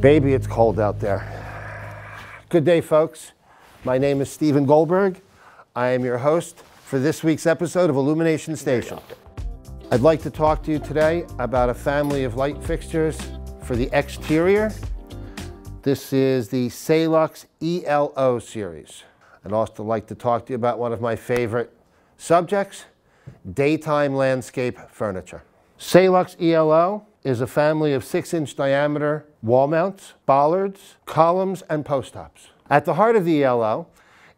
Baby, it's cold out there. Good day, folks. My name is Stephen Goldberg. I am your host for this week's episode of Illumination Station. I'd like to talk to you today about a family of light fixtures for the exterior. This is the Salux ELO series. I'd also like to talk to you about one of my favorite subjects, daytime landscape furniture. Salux ELO is a family of six inch diameter wall mounts, bollards, columns, and post tops. At the heart of the ELO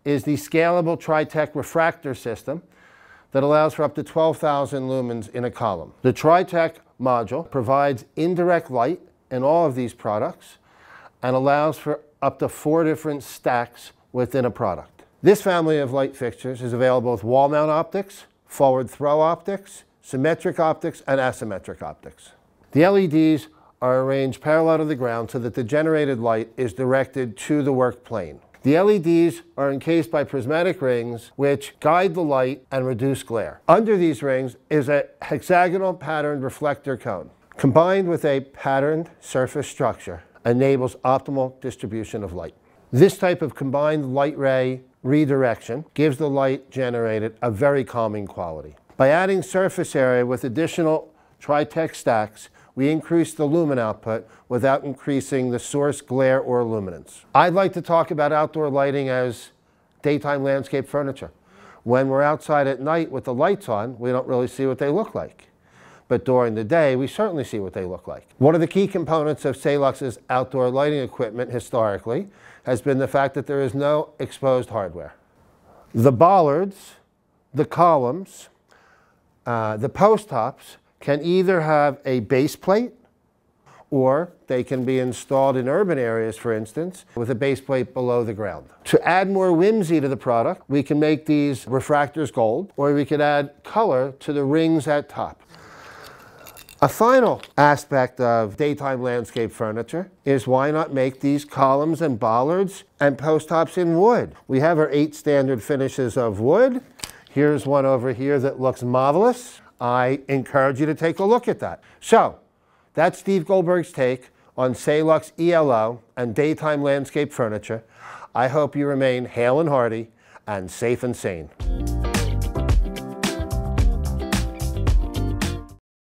is the scalable Tritech refractor system that allows for up to 12,000 lumens in a column. The Tritech module provides indirect light in all of these products and allows for up to four different stacks within a product. This family of light fixtures is available with wall mount optics, forward throw optics, symmetric optics, and asymmetric optics. The LEDs are arranged parallel to the ground so that the generated light is directed to the work plane. The LEDs are encased by prismatic rings which guide the light and reduce glare. Under these rings is a hexagonal patterned reflector cone. Combined with a patterned surface structure enables optimal distribution of light. This type of combined light ray redirection gives the light generated a very calming quality. By adding surface area with additional Tritech stacks, we increase the lumen output without increasing the source glare or luminance. I'd like to talk about outdoor lighting as daytime landscape furniture. When we're outside at night with the lights on, we don't really see what they look like. But during the day, we certainly see what they look like. One of the key components of Salux's outdoor lighting equipment historically has been the fact that there is no exposed hardware. The bollards, the columns, uh, the post tops can either have a base plate or they can be installed in urban areas, for instance, with a base plate below the ground. To add more whimsy to the product, we can make these refractors gold, or we could add color to the rings at top. A final aspect of daytime landscape furniture is why not make these columns and bollards and post tops in wood? We have our eight standard finishes of wood. Here's one over here that looks marvelous. I encourage you to take a look at that. So that's Steve Goldberg's take on Salux ELO and daytime landscape furniture. I hope you remain hale and hearty and safe and sane.